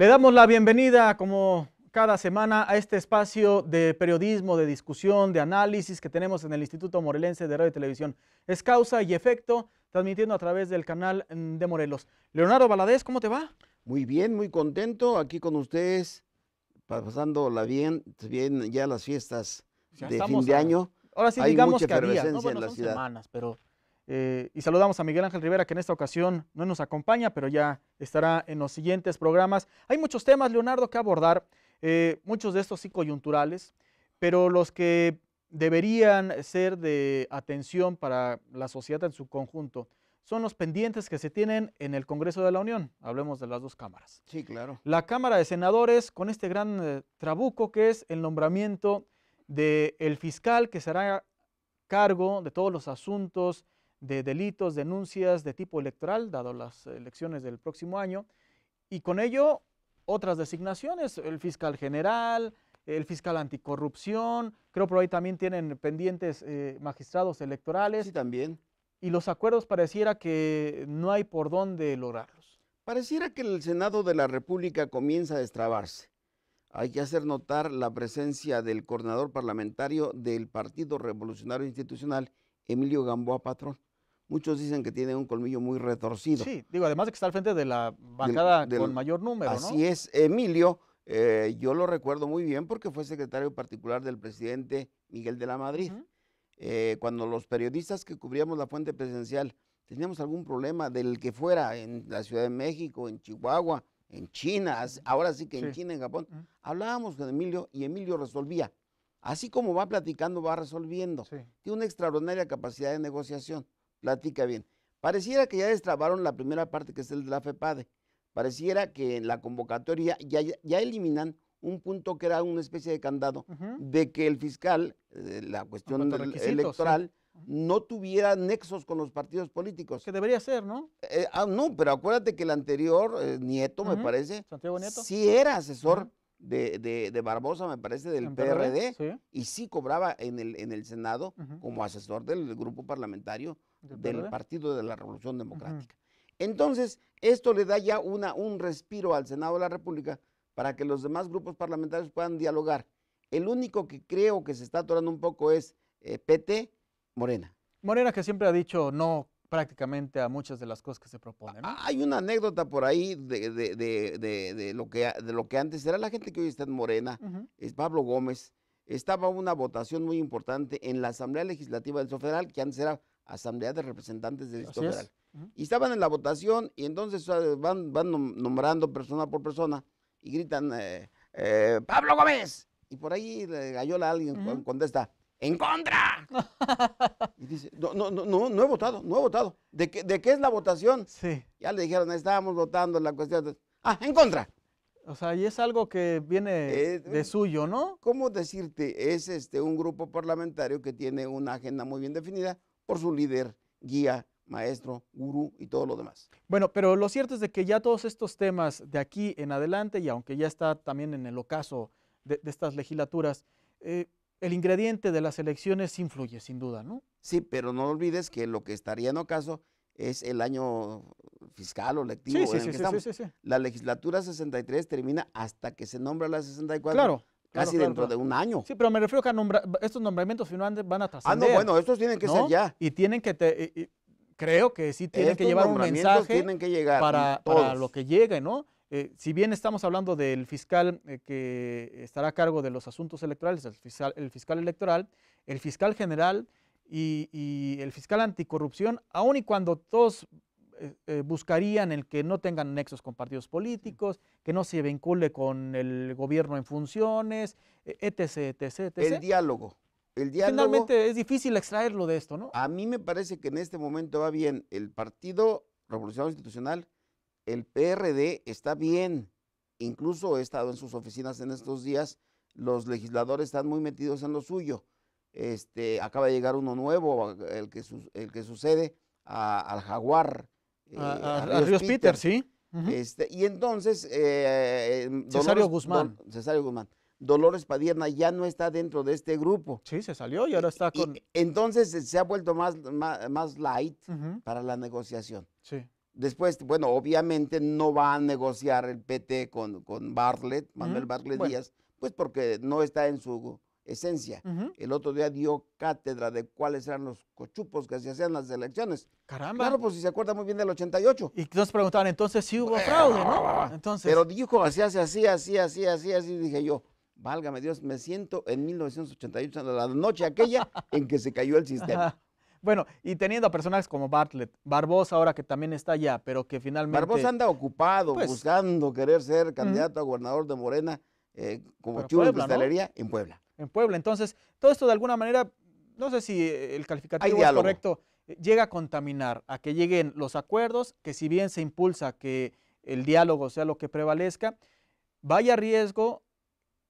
Le damos la bienvenida, como cada semana, a este espacio de periodismo, de discusión, de análisis que tenemos en el Instituto Morelense de Radio y Televisión. Es causa y efecto, transmitiendo a través del canal mm, de Morelos. Leonardo Baladés, ¿cómo te va? Muy bien, muy contento aquí con ustedes, pasándola bien, bien ya las fiestas de fin de año. Ahora sí, digamos que había, ¿no? bueno, en son semanas, pero eh, y saludamos a Miguel Ángel Rivera, que en esta ocasión no nos acompaña, pero ya estará en los siguientes programas. Hay muchos temas, Leonardo, que abordar, eh, muchos de estos sí coyunturales, pero los que deberían ser de atención para la sociedad en su conjunto son los pendientes que se tienen en el Congreso de la Unión. Hablemos de las dos cámaras. Sí, claro. La Cámara de Senadores, con este gran eh, trabuco que es el nombramiento del fiscal que será cargo de todos los asuntos de delitos, denuncias de tipo electoral, dado las elecciones del próximo año, y con ello otras designaciones, el fiscal general, el fiscal anticorrupción, creo por ahí también tienen pendientes eh, magistrados electorales. Sí, también. Y los acuerdos pareciera que no hay por dónde lograrlos. Pareciera que el Senado de la República comienza a destrabarse. Hay que hacer notar la presencia del coordinador parlamentario del Partido Revolucionario Institucional, Emilio Gamboa Patrón. Muchos dicen que tiene un colmillo muy retorcido. Sí, digo, además de que está al frente de la bancada con mayor número, así es, Emilio, eh, yo lo recuerdo muy bien porque fue secretario particular del presidente Miguel de la Madrid. Eh, cuando los periodistas que cubríamos la fuente presidencial teníamos algún problema del que fuera en la Ciudad de México, en Chihuahua, en China, ahora sí que en China, en Japón, hablábamos con Emilio y Emilio resolvía. Así como va platicando, va resolviendo. Tiene una extraordinaria capacidad de negociación platica bien. Pareciera que ya destrabaron la primera parte que es el de la FEPADE. Pareciera que en la convocatoria ya, ya eliminan un punto que era una especie de candado de que el fiscal, eh, la cuestión electoral, no tuviera nexos con los partidos políticos. Que debería ser, ¿no? Eh, ah, no, pero acuérdate que el anterior, eh, Nieto, me parece, Santiago Nieto. sí era asesor de, de, Barbosa, me parece, del PRD, y sí cobraba en el, en el Senado como asesor del grupo parlamentario del Partido de la Revolución Democrática. Entonces, esto le da ya un respiro al Senado de la República para que los demás grupos parlamentarios puedan dialogar. El único que creo que se está atorando un poco es eh, PT Morena. Morena que siempre ha dicho no prácticamente a muchas de las cosas que se proponen. Hay una anécdota por ahí de, lo que, antes era la gente que hoy está en Morena, es Pablo Gómez, estaba una votación muy importante en la Asamblea Legislativa del Federal, que antes era Asamblea de Representantes del Distrito Federal. Y estaban en la votación y entonces eh, van, van nombrando persona por persona y gritan, eh, eh, Pablo Gómez. Y por ahí le gallola alguien, contesta, en contra. y dice, no, no, no, no, he votado, no he votado. ¿De qué, es la votación? Sí. Ya le dijeron, estábamos votando la cuestión. Ah, en contra. O sea, y es algo que viene de suyo, ¿no? ¿Cómo decirte? Es este un grupo parlamentario que tiene una agenda muy bien definida, por su líder, guía, maestro, gurú y todo lo demás. Bueno, pero lo cierto es de que ya todos estos temas de aquí en adelante, y aunque ya está también en el ocaso de, estas legislaturas, eh, el ingrediente de las elecciones influye, sin duda, ¿no? Sí, pero no olvides que lo que estaría en ocaso es el año fiscal o lectivo sí, sí, en sí, que estamos. La legislatura 63 termina hasta que se nombra la 64. Claro. Casi dentro de un año. Sí, pero me refiero a estos nombramientos finales van a trascender. Ah, no, bueno, estos tienen que ser ya. Y tienen que, creo que sí tienen que llevar un mensaje para, lo que llegue, ¿no? Eh, si bien estamos hablando del fiscal eh, que estará a cargo de los asuntos electorales, el fiscal, electoral, el fiscal general y, y, el fiscal anticorrupción, aun y cuando todos eh, eh, buscarían el que no tengan nexos con partidos políticos, que no se vincule con el gobierno en funciones, etc, etc, El diálogo. El diálogo. Finalmente es difícil extraerlo de esto, ¿no? A mí me parece que en este momento va bien. El Partido Revolucionario Institucional, el PRD, está bien. Incluso he estado en sus oficinas en estos días. Los legisladores están muy metidos en lo suyo. Este, acaba de llegar uno nuevo, el que, el que sucede al Jaguar eh, ah, ah, a, Ríos, Peter, sí. Este, y entonces. Eh, eh, Cesario Guzmán. Cesario Guzmán. Dolores Padierna ya no está dentro de este grupo. Sí, se salió y ahora está con. entonces se ha vuelto más, más, light para la negociación. Sí. Después, bueno, obviamente no va a negociar el PT con, con Bartlett, Manuel Bartlett Díaz, pues porque no está en su esencia. El otro día dio cátedra de cuáles eran los cochupos que se hacían las elecciones. Caramba. Claro, pues si se acuerda muy bien del 88. Y nos preguntaban, entonces si hubo fraude, ¿no? Entonces... Pero dijo así, así, así, así, así, así, así, dije yo. Válgame Dios, me siento en 1988, la noche aquella en que se cayó el sistema. Bueno, y teniendo a personajes como Bartlett, Barbosa ahora que también está allá, pero que finalmente... Barbosa anda ocupado, pues buscando querer ser candidato a gobernador de Morena eh, como chulo de cristalería en Puebla en Puebla. Entonces, todo esto de alguna manera, no sé si eh, el calificativo es correcto, eh, llega a contaminar, a que lleguen los acuerdos, que si bien se impulsa que el diálogo sea lo que prevalezca, vaya riesgo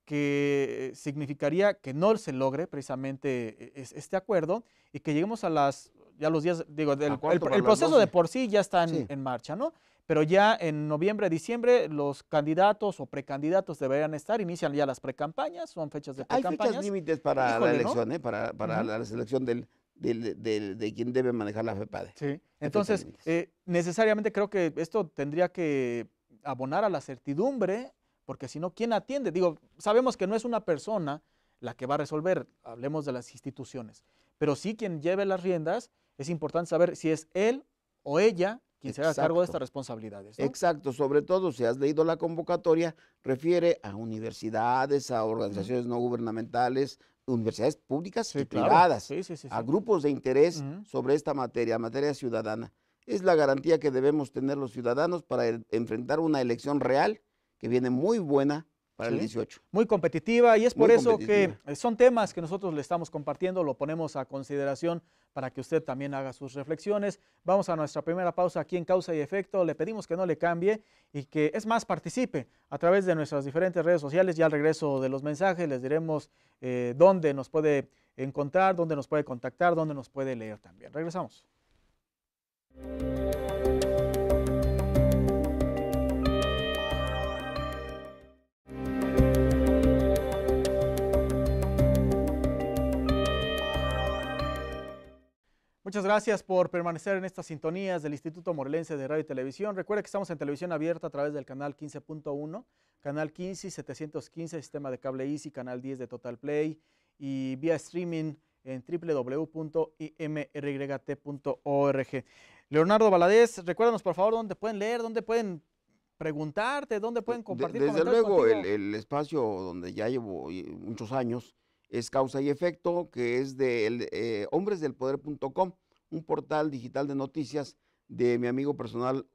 que significaría que no se logre precisamente eh, este acuerdo y que lleguemos a las, ya los días, digo, del, el, proceso de por sí ya está en marcha, ¿no? pero ya en noviembre, diciembre, los candidatos o precandidatos deberían estar, inician ya las precampañas, son fechas de precampañas. Hay fechas límites para la elección, ¿eh? para, la selección del, de quien debe manejar la FEPADE. Sí, entonces eh, necesariamente creo que esto tendría que abonar a la certidumbre, porque si no, ¿quién atiende? Digo, sabemos que no es una persona la que va a resolver, hablemos de las instituciones, pero sí quien lleve las riendas, es importante saber si es él o ella quien se haga cargo de estas responsabilidades. Exacto, sobre todo si has leído la convocatoria, refiere a universidades, a organizaciones no gubernamentales, universidades públicas y privadas, a grupos de interés sobre esta materia, materia ciudadana. Es la garantía que debemos tener los ciudadanos para enfrentar una elección real que viene muy buena para el 18. Muy competitiva y es por eso que son temas que nosotros le estamos compartiendo, lo ponemos a consideración para que usted también haga sus reflexiones. Vamos a nuestra primera pausa aquí en Causa y Efecto. Le pedimos que no le cambie y que, es más, participe a través de nuestras diferentes redes sociales. Ya al regreso de los mensajes les diremos eh, dónde nos puede encontrar, dónde nos puede contactar, dónde nos puede leer también. Regresamos. Muchas gracias por permanecer en estas sintonías del Instituto Morelense de Radio y Televisión. Recuerda que estamos en televisión abierta a través del canal 15.1, canal 15 715, sistema de cable Easy, canal 10 de Total Play y vía streaming en www.imrgt.org. Leonardo Valadez, recuérdanos por favor dónde pueden leer, dónde pueden preguntarte, dónde pueden compartir. desde luego, el, espacio donde ya llevo muchos años es Causa y Efecto, que es de eh, hombresdelpoder.com un portal digital de noticias de mi amigo personal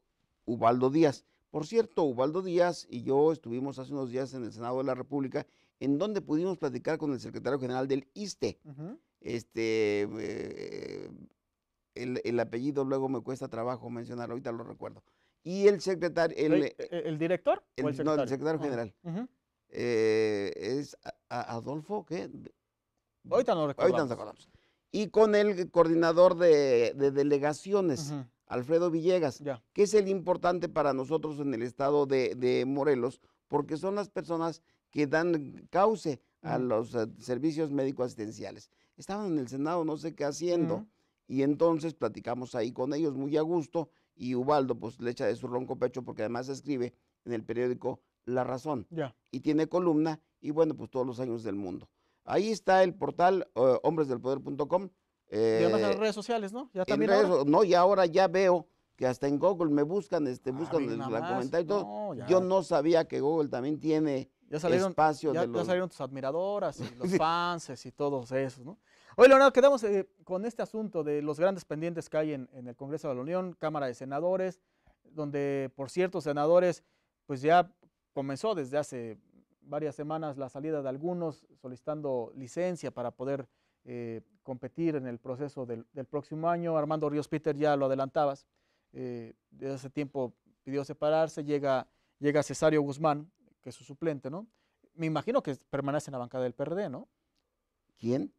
Ubaldo Díaz. Por cierto, Ubaldo Díaz y yo estuvimos hace unos días en el Senado de la República, en donde pudimos platicar con el secretario general del ISTE. Este, eh, el, apellido luego me cuesta trabajo mencionarlo, ahorita lo recuerdo. Y el secretario... Eh, ¿e-, ¿El, director? secretario? No, el secretario ah, general. Eh, es Adolfo, ¿qué? Ahorita no recuerdo Ahorita acordamos y con el coordinador de, delegaciones, Alfredo Villegas, que es el importante para nosotros en el estado de, Morelos, porque son las personas que dan cauce a los eh, servicios médico-asistenciales. Estaban en el Senado, no sé qué haciendo, y entonces platicamos ahí con ellos muy a gusto, y Ubaldo pues le echa de su ronco pecho porque además escribe en el periódico La Razón, y tiene columna, y bueno, pues todos los años del mundo. Ahí está el portal eh, hombresdelpoder.com. y en eh, redes sociales, ¿no? Ya también No, y ahora ya veo que hasta en Google me buscan, este, ah, buscan en la comentario y todo. Yo no sabía que Google también tiene ya espacio ya, de ya salieron tus admiradoras y los fans y todos esos, ¿no? Oye, Leonardo, quedamos eh, con este asunto de los grandes pendientes que hay en, en, el Congreso de la Unión, Cámara de Senadores, donde, por cierto, senadores, pues ya comenzó desde hace varias semanas la salida de algunos solicitando licencia para poder eh, competir en el proceso del, próximo año. Armando Ríos Peter ya lo adelantabas, eh, desde hace tiempo pidió separarse, llega, llega Cesario Guzmán, que es su suplente, ¿no? Me imagino que permanece en la bancada del PRD, ¿no? ¿Quién?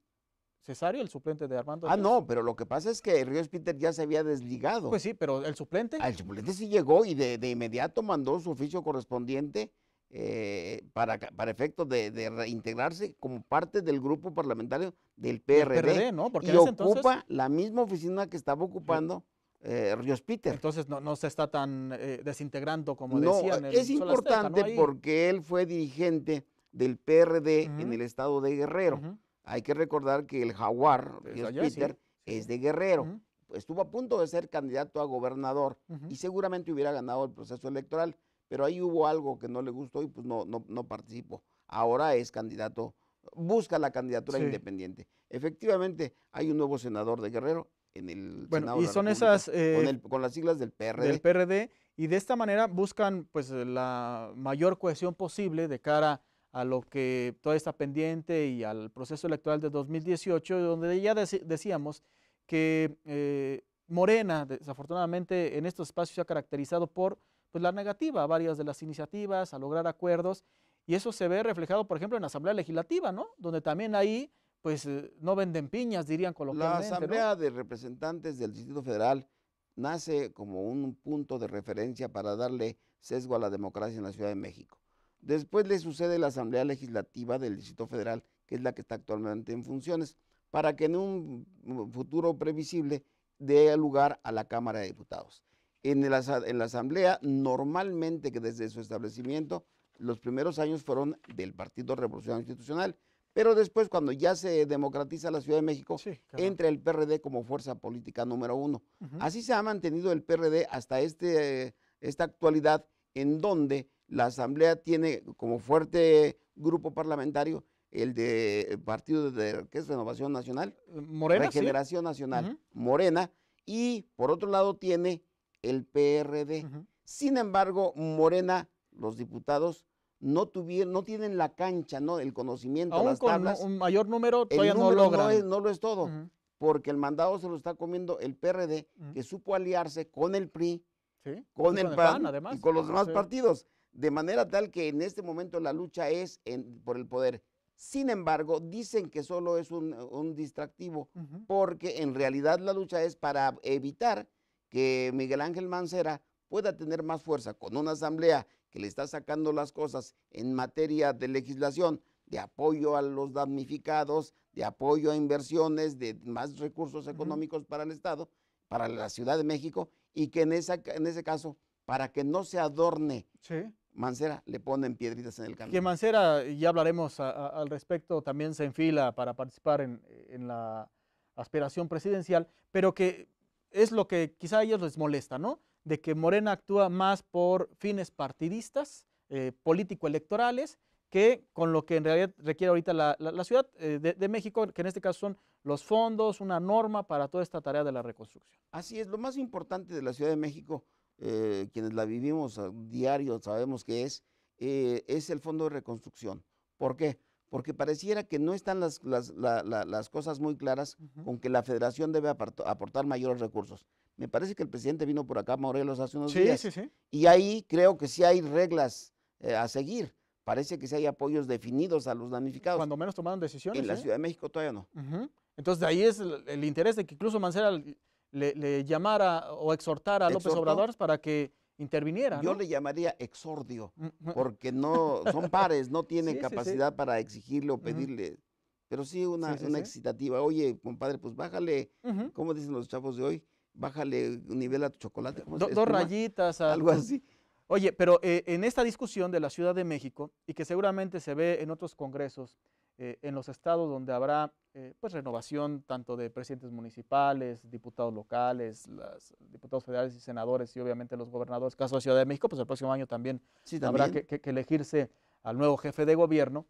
Cesario, el suplente de Armando. Ah, no, pero lo que pasa es que Ríos Peter ya se había desligado. Pues sí, pero el suplente. Ah, el suplente sí llegó y de, de inmediato mandó su oficio correspondiente eh, para, para efectos de, reintegrarse como parte del grupo parlamentario del PRD. ¿no? Porque y ocupa la misma oficina que estaba ocupando. Eh, Ríos Peter. Entonces no, no se está tan eh, desintegrando como decían. es importante porque él fue dirigente del PRD en el estado de Guerrero. Hay que recordar que el jaguar, Ríos Peter, es de Guerrero. Estuvo a punto de ser candidato a gobernador y seguramente hubiera ganado el proceso electoral pero ahí hubo algo que no le gustó y pues no, no, no participó. Ahora es candidato, busca la candidatura independiente. Efectivamente, hay un nuevo senador de Guerrero en el bueno, Senado y de la son esas eh, con, el, con, las siglas del PRD. Del PRD y de esta manera buscan pues la mayor cohesión posible de cara a lo que todavía está pendiente y al proceso electoral de 2018, donde ya decíamos que eh, Morena, desafortunadamente, en estos espacios se ha caracterizado por pues, la negativa a varias de las iniciativas, a lograr acuerdos, y eso se ve reflejado, por ejemplo, en la Asamblea Legislativa, ¿no? Donde también ahí, pues, eh, no venden piñas, dirían coloquialmente. La Asamblea de Representantes del Distrito Federal nace como un punto de referencia para darle sesgo a la democracia en la Ciudad de México. Después le sucede la Asamblea Legislativa del Distrito Federal, que es la que está actualmente en funciones, para que en un mm, futuro previsible dé lugar a la Cámara de Diputados en la, en la asamblea, normalmente que desde su establecimiento, los primeros años fueron del Partido Revolucionario Institucional, pero después cuando ya se democratiza la Ciudad de México, entra el PRD como fuerza política número uno. Así se ha mantenido el PRD hasta este, esta actualidad, en donde la Asamblea tiene como fuerte grupo parlamentario el de eh, partido de ¿qué es Renovación Nacional, Morena, Regeneración Nacional, Morena, y por otro lado tiene el PRD. Sin embargo, Morena, los diputados, no tuvieron, no tienen la cancha, no, el conocimiento, Aún las con un mayor número todavía no lo es todo, porque el mandado se lo está comiendo el PRD, que supo aliarse con el PRI, con, el PAN, y con los demás partidos, de manera tal que en este momento la lucha es por el poder. Sin embargo, dicen que solo es un, distractivo, porque en realidad la lucha es para evitar que Miguel Ángel Mancera pueda tener más fuerza con una asamblea que le está sacando las cosas en materia de legislación, de apoyo a los damnificados, de apoyo a inversiones, de más recursos económicos para el Estado, para la Ciudad de México, y que en, esa, en ese caso, para que no se adorne, Mancera le ponen piedritas en el camino. Que Mancera, ya hablaremos al respecto, también se enfila para participar en, en la aspiración presidencial, pero que es lo que quizá a ellos les molesta, ¿no? De que Morena actúa más por fines partidistas, eh, político-electorales, que con lo que en realidad requiere ahorita la, ciudad eh, de, México, que en este caso son los fondos, una norma para toda esta tarea de la reconstrucción. Así es, lo más importante de la Ciudad de México, eh, quienes la vivimos a diario sabemos que es, es el Fondo de Reconstrucción. ¿Por qué? porque pareciera que no están las, las, cosas muy claras con que la federación debe aportar mayores recursos. Me parece que el presidente vino por acá, Morelos, hace unos días. Sí, sí. Y ahí creo que sí hay reglas eh, a seguir. Parece que sí hay apoyos definidos a los damnificados. Cuando menos tomaron decisiones. En la ¿eh? Ciudad de México todavía no. Entonces, de ahí es el, interés de que incluso Mancera le, llamara o exhortara a López Obrador para que interviniera. Yo le llamaría exordio, mm, mm. porque no son pares, no tienen capacidad para exigirle o pedirle. Pero sí una, excitativa. Oye, compadre, pues bájale, como dicen los chavos de hoy? Bájale, un nivel a tu chocolate. dos rayitas. Algo así. Oye, pero eh, en esta discusión de la Ciudad de México, y que seguramente se ve en otros congresos, eh, en los estados donde habrá eh, pues renovación tanto de presidentes municipales, diputados locales, diputados federales y senadores y obviamente los gobernadores. Caso de Ciudad de México, pues el próximo año también, habrá que, elegirse al nuevo jefe de gobierno.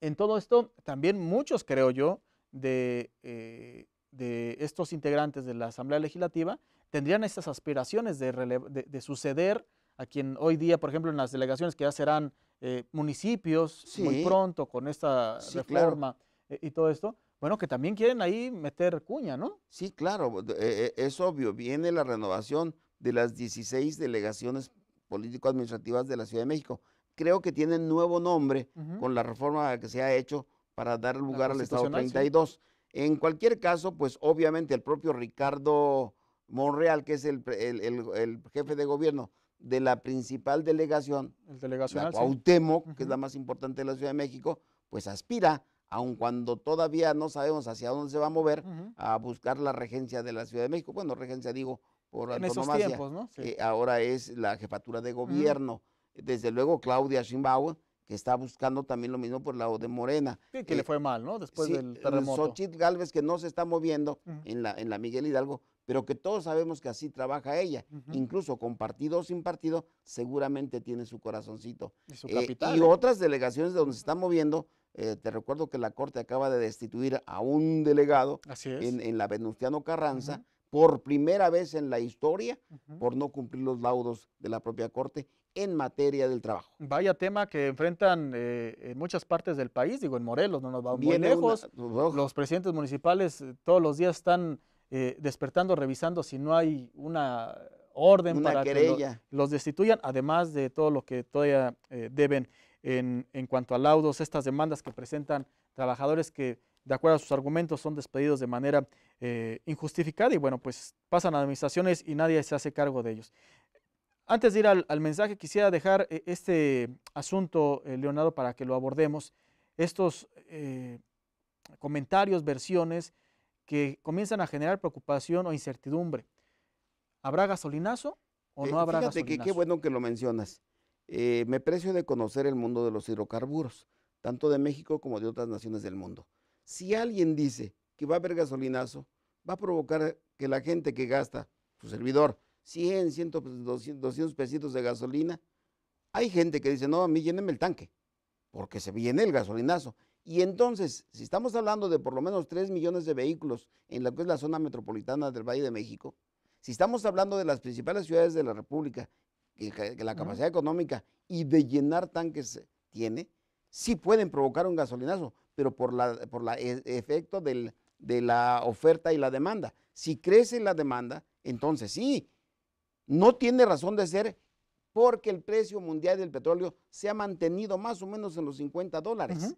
En todo esto, también muchos, creo yo, de, eh, de estos integrantes de la Asamblea Legislativa tendrían estas aspiraciones de, de suceder a quien hoy día, por ejemplo, en las delegaciones que ya serán eh, municipios muy pronto con esta reforma eh, y todo esto. Bueno, que también quieren ahí meter cuña, ¿no? Sí, claro, eh, es obvio, viene la renovación de las 16 delegaciones político-administrativas de la Ciudad de México. Creo que tienen nuevo nombre con la reforma que se ha hecho para dar lugar al Estado 32. En cualquier caso, pues obviamente el propio Ricardo Monreal, que es el, el jefe de gobierno de la principal delegación, la Cuauhtémoc, que es la más importante de la Ciudad de México, pues aspira, aun cuando todavía no sabemos hacia dónde se va a mover, a buscar la regencia de la Ciudad de México. Bueno, regencia digo por en que eh, ahora es la jefatura de gobierno. Desde luego Claudia Sheinbaum, que está buscando también lo mismo por la lado de Morena. que le eh, fue mal, ¿no? Después del terremoto. Xochitl Galvez, que no se está moviendo en, la, en la Miguel Hidalgo, pero que todos sabemos que así trabaja ella, incluso con partido o sin partido, seguramente tiene su corazoncito. Y, eh, ¿eh? otras delegaciones de donde se están moviendo, eh, te recuerdo que la Corte acaba de destituir a un delegado en, en, la Venustiano Carranza. por primera vez en la historia, por no cumplir los laudos de la propia Corte en materia del trabajo. Vaya tema que enfrentan en muchas partes del país, digo, en Morelos no nos va muy lejos. los presidentes municipales todos los días están eh, despertando, revisando si no hay una orden para que los destituyan, además de todo lo que todavía eh, deben en, cuanto a laudos, estas demandas que presentan trabajadores que, de acuerdo a sus argumentos, son despedidos de manera eh, injustificada y bueno, pues pasan a administraciones y nadie se hace cargo de ellos. Antes de ir al, mensaje, quisiera dejar este asunto, Leonardo, para que lo abordemos. Estos comentarios, versiones que comienzan a generar preocupación o incertidumbre. ¿Habrá gasolinazo o eh, no habrá habrá fíjate gasolinazo? Que, qué bueno que lo mencionas. Eh, me precio de conocer el mundo de los hidrocarburos, tanto de México como de otras naciones del mundo. Si alguien dice que va a haber gasolinazo, va a provocar que la gente que gasta, su servidor, 100, 100, 200, 200 pesitos de gasolina, hay gente que dice, no, a mí lléneme el tanque, porque se viene el gasolinazo. Y entonces, si estamos hablando de por lo menos 3 millones de vehículos en lo que es la zona metropolitana del Valle de México, si estamos hablando de las principales ciudades de la República, que, la capacidad económica y de llenar tanques tiene, sí pueden provocar un gasolinazo, pero por la, por la e, efecto de la oferta y la demanda. Si crece la demanda, entonces sí, no tiene razón de ser porque el precio mundial del petróleo se ha mantenido más o menos en los 50 dólares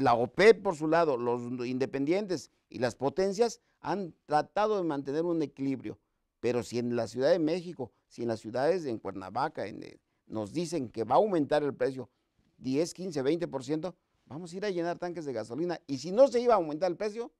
la OPEP por su lado, los independientes y las potencias han tratado de mantener un equilibrio. Pero si en la Ciudad de México, si en las ciudades en Cuernavaca en, eh, nos dicen que va a aumentar el precio 10, 15, 20%, vamos a ir a llenar tanques de gasolina. Y si no se iba a aumentar el precio,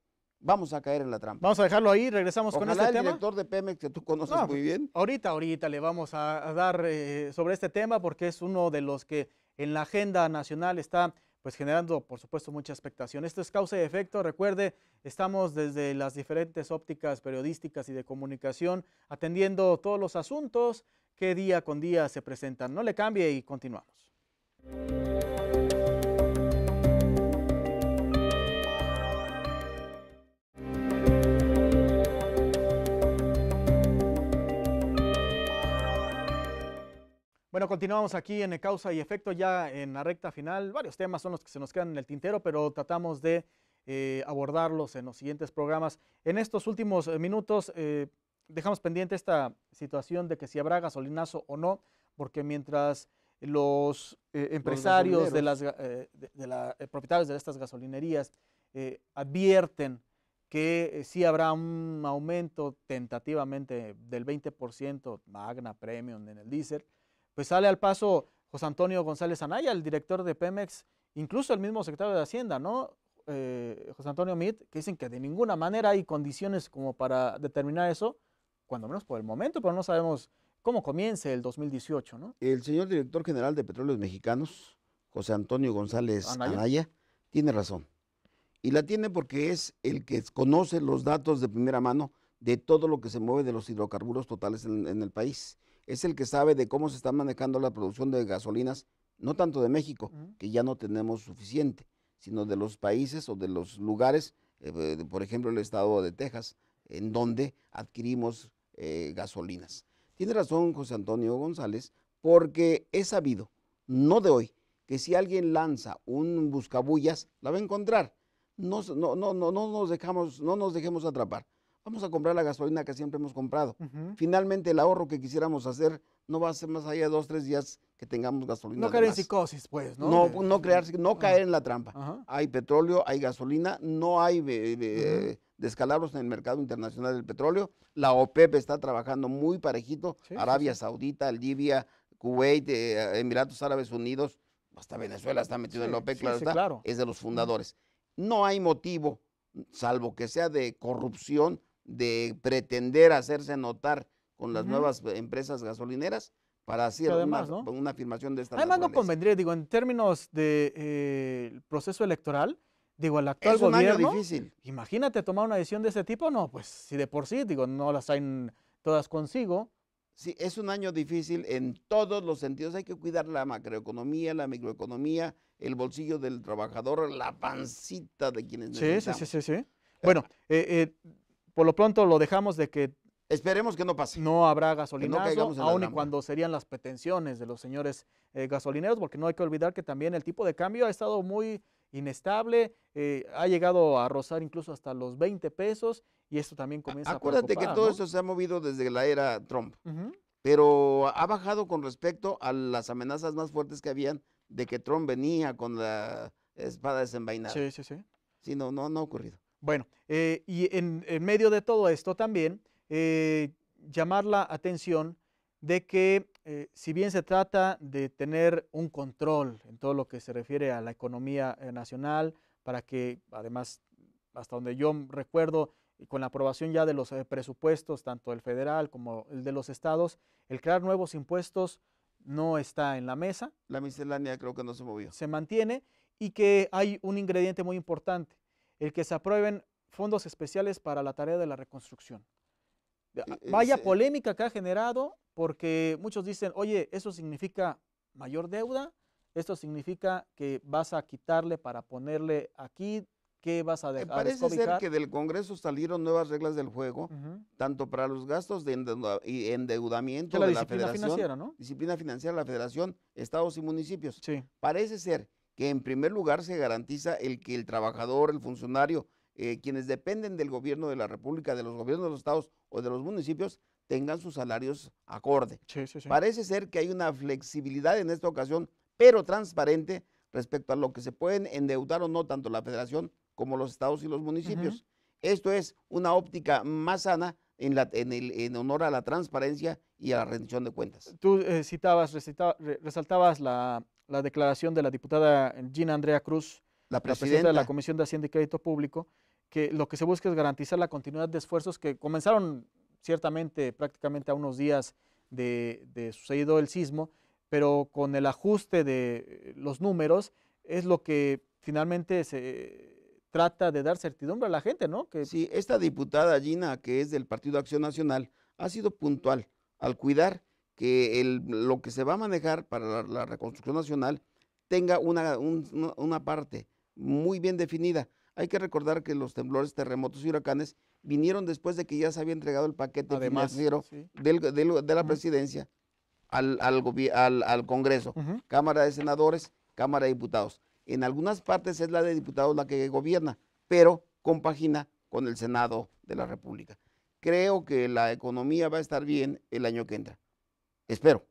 vamos a caer en la trampa. Vamos a dejarlo ahí, regresamos con este tema. el director de Pemex que tú conoces muy pues, bien. Ahorita, ahorita le vamos a, dar eh, sobre este tema porque es uno de los que en la agenda nacional está pues generando por supuesto mucha expectación. Esto es causa y efecto. Recuerde, estamos desde las diferentes ópticas periodísticas y de comunicación atendiendo todos los asuntos que día con día se presentan. No le cambie y continuamos. continuamos aquí en Causa y Efecto, ya en la recta final. Varios temas son los que se nos quedan en el tintero, pero tratamos de eh, abordarlos en los siguientes programas. En estos últimos eh, minutos eh, dejamos pendiente esta situación de que si habrá gasolinazo o no, porque mientras los empresarios de las de, propietarios de estas gasolinerías advierten que si habrá un aumento tentativamente del 20%, Magna, Premium en el diésel, pues sale al paso José Antonio González Anaya, el director de Pemex, incluso el mismo secretario de Hacienda, ¿no? Eh, José Antonio Mitt, que dicen que de ninguna manera hay condiciones como para determinar eso, cuando menos por el momento, pero no sabemos cómo comience el 2018, ¿no? El señor director general de Petróleos Mexicanos, José Antonio González Anaya, tiene razón. Y la tiene porque es el que conoce los datos de primera mano de todo lo que se mueve de los hidrocarburos totales en el país es el que sabe de cómo se está manejando la producción de gasolinas, no tanto de México, que ya no tenemos suficiente, sino de los países o de los lugares, eh, por ejemplo el estado de Texas, en donde adquirimos eh, gasolinas. Tiene razón José Antonio González, porque he sabido, no de hoy, que si alguien lanza un buscabullas, la va a encontrar. no, no, no, no nos dejamos, no nos dejemos atrapar vamos a comprar la gasolina que siempre hemos comprado. Finalmente el ahorro que quisiéramos hacer no va a ser más allá de dos, tres días que tengamos gasolina. No caer en psicosis, pues, ¿no? No, no, caer en la trampa. Hay petróleo, hay gasolina, no hay eh, descalabros en el mercado internacional del petróleo. La OPEP está trabajando muy parejito. Arabia Saudita, Libia, Kuwait, eh, Emiratos Árabes Unidos, hasta Venezuela está metido en la OPEP, claro, claro, es de los fundadores. No hay motivo, salvo que sea de corrupción, de pretender hacerse notar con las nuevas eh, empresas gasolineras para así además, una, una, afirmación de esta Además no convendría, digo, en términos del de, eh, proceso electoral, digo, el actual es un año difícil. imagínate tomar una decisión de ese tipo, no, pues si de por sí, digo, no las hay todas consigo. Sí, es un año difícil en todos los sentidos. Hay que cuidar la macroeconomía, la microeconomía, el bolsillo del trabajador, la pancita de quienes sí, Sí, sí, sí, sí. Bueno, eh, eh por lo pronto lo dejamos de que Esperemos que no pase. No habrá gasolinazo, no aun y cuando serían las pretensiones de los señores eh, gasolineros, porque no hay que olvidar que también el tipo de cambio ha estado muy inestable, eh, ha llegado a rozar incluso hasta los 20 pesos y esto también comienza a a Acuérdate que todo eso esto se ha movido desde la era Trump, pero ha bajado con respecto a las amenazas más fuertes que habían de que Trump venía con la espada desenvainada. Sí, sí, sí. Sí, no, no ha ocurrido. Bueno, eh, y en, medio de todo esto también, eh, llamar la atención de que eh, si bien se trata de tener un control en todo lo que se refiere a la economía nacional, para que además, hasta donde yo recuerdo, con la aprobación ya de los presupuestos, tanto el federal como el de los estados, el crear nuevos impuestos no está en la mesa. La miscelánea creo que no se movió. Se mantiene y que hay un ingrediente muy importante, el que se aprueben fondos especiales para la tarea de la reconstrucción. Ah, e, vaya e polémica que ha generado, porque muchos dicen, oye, eso significa mayor deuda, esto significa que vas a quitarle para ponerle aquí, que vas a dejar. Eh, parece ser que del Congreso salieron nuevas reglas del juego, tanto para los gastos de endeudamiento de la, Federación, ¿no? disciplina financiera de la Federación, estados y municipios. Sí. Parece ser en primer lugar se garantiza el que el trabajador, el funcionario, eh, quienes dependen del gobierno de la República, de los gobiernos de los estados o de los municipios, tengan sus salarios acorde. Parece ser que hay una flexibilidad en esta ocasión, pero transparente respecto a lo que se pueden endeudar o no tanto la federación como los estados y los municipios. Esto es una óptica más sana en, la, honor a la transparencia y a la rendición de cuentas. Tú eh, citabas, resaltabas la la declaración de la diputada Gina Andrea Cruz, la presidenta. de la Comisión de Hacienda y Crédito Público, que lo que se busca es garantizar la continuidad de esfuerzos que comenzaron ciertamente prácticamente a unos días de, sucedido el sismo, pero con el ajuste de eh, los números es lo que finalmente se trata de dar certidumbre a la gente, ¿no? Que... Sí, esta diputada Gina, que es del Partido Acción Nacional, ha sido puntual al cuidar que lo que se va a manejar para la, reconstrucción nacional tenga una, parte muy bien definida. Hay que recordar que los temblores, terremotos y huracanes vinieron después de que ya se había entregado el paquete financiero de la presidencia al, al, al, Congreso, Cámara de Senadores, Cámara de Diputados. En algunas partes es la de diputados la que gobierna, pero compagina con el Senado de la República. Creo que la economía va a estar bien el año que entra. Espero.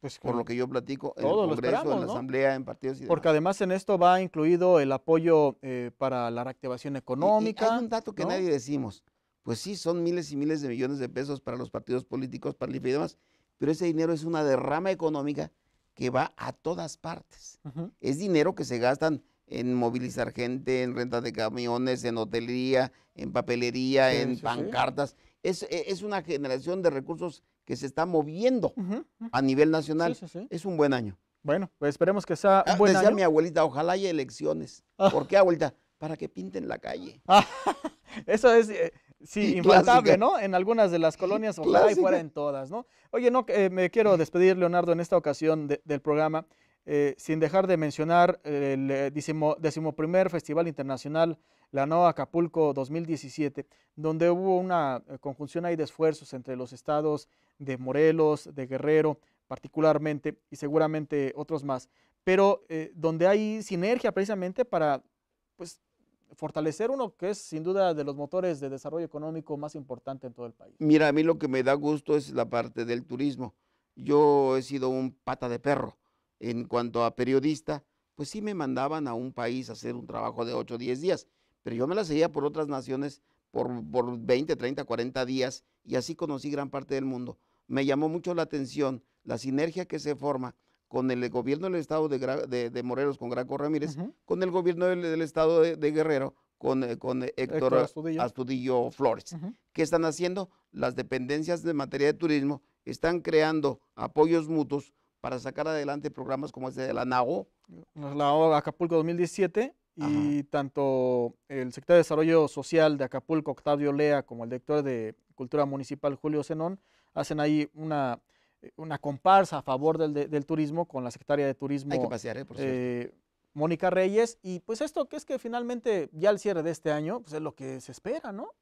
Pues por lo que yo platico, en el Congreso, en la Asamblea, en partidos y demás. Porque además en esto va incluido el apoyo eh, para la reactivación económica. es un dato que nadie decimos. Pues sí, son miles y miles de millones de pesos para los partidos políticos, para el e y demás, pero ese dinero es una derrama económica que va a todas partes. Es dinero que se gastan en movilizar gente, en renta de camiones, en hotelería, en papelería, en pancartas. Es, e, es una generación de recursos que se está moviendo a nivel nacional. Es un buen año. Bueno, pues esperemos que sea un ah, buen mi abuelita, ojalá haya elecciones. Ah. ¿Por qué, abuelita? Para que pinten la calle. Ah, eso es... Eh, sí, infaltable, ¿no? En algunas de las colonias, ojalá y fuera en todas, ¿no? Oye, no, eh, me quiero despedir, Leonardo, en esta ocasión del programa. Eh, sin dejar de mencionar el eh, decimoprimer Festival Internacional La NOA Acapulco 2017, donde hubo una eh, conjunción ahí de esfuerzos entre los estados de Morelos, de Guerrero, particularmente, y seguramente otros más, pero donde hay sinergia precisamente para pues, fortalecer uno que es sin duda de los motores de desarrollo económico más importante en todo el país. Mira, a mí lo que me da gusto es la parte del turismo. Yo he sido un pata de perro en cuanto a periodista, pues sí me mandaban a un país a hacer un trabajo de 8 o 10 días, pero yo me la seguía por otras naciones por, 20, 30, 40 días y así conocí gran parte del mundo. Me llamó mucho la atención la sinergia que se forma con el gobierno del estado de, de, Morelos, con Graco Ramírez, con el gobierno del, estado de, Guerrero, con, eh, con Héctor, Astudillo. Flores. que están haciendo? Las dependencias de materia de turismo están creando apoyos mutuos para sacar adelante programas como este de la NAO. La NAO Acapulco 2017 y tanto el secretario de Desarrollo Social de Acapulco, Octavio Lea, como el director de Cultura Municipal, Julio Zenón, hacen ahí una, eh, una comparsa a favor del, turismo con la secretaria de Turismo. Eh, eh, Mónica Reyes, y pues esto que es que finalmente ya el cierre de este año, pues es lo que se espera, ¿no?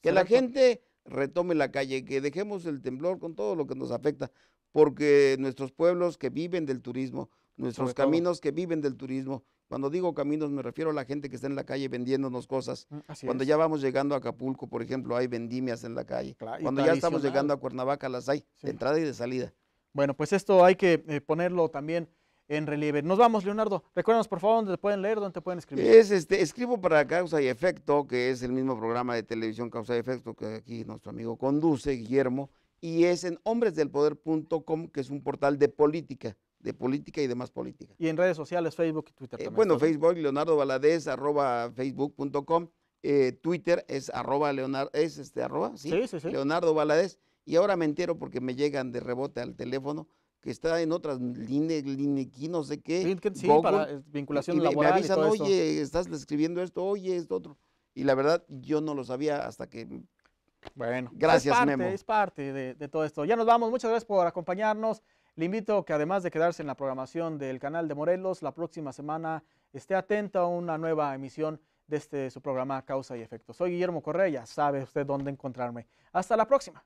Que la gente retome la calle, que dejemos el temblor con todo lo que nos afecta porque nuestros pueblos que viven del turismo, nuestros caminos que viven del turismo, cuando digo caminos me refiero a la gente que está en la calle vendiéndonos cosas. Mm, cuando ya vamos llegando a Acapulco, por ejemplo, hay vendimias en la calle. Cuando ya estamos llegando a Cuernavaca, las hay, de entrada y de salida. Bueno, pues esto hay que eh, ponerlo también en relieve. Nos vamos, Leonardo. Recuérdanos, por favor, dónde pueden leer, dónde pueden escribir. Es este, escribo para Causa y Efecto, que es el mismo programa de televisión Causa y Efecto que aquí nuestro amigo conduce, Guillermo y es en hombresdelpoder.com, que es un portal de política, de política y demás política. Y en redes sociales, Facebook y Twitter. Eh, bueno, Facebook, Leonardo Valadez, arroba facebook.com, eh, Twitter es arroba Leonardo, es este arroba, ¿sí? Leonardo Valadez. Y ahora me entero porque me llegan de rebote al teléfono que está en otras líneas, line, no sé qué. sí, para vinculación y Me avisan, oye, estás escribiendo esto, oye, esto otro. Y la verdad, yo no lo sabía hasta que bueno, pues gracias, es parte, Es parte de, todo esto. Ya nos vamos. Muchas gracias por acompañarnos. Le invito que además de quedarse en la programación del canal de Morelos, la próxima semana esté atento a una nueva emisión de este, su programa Causa y Efecto. Soy Guillermo Correa, ya sabe usted dónde encontrarme. Hasta la próxima.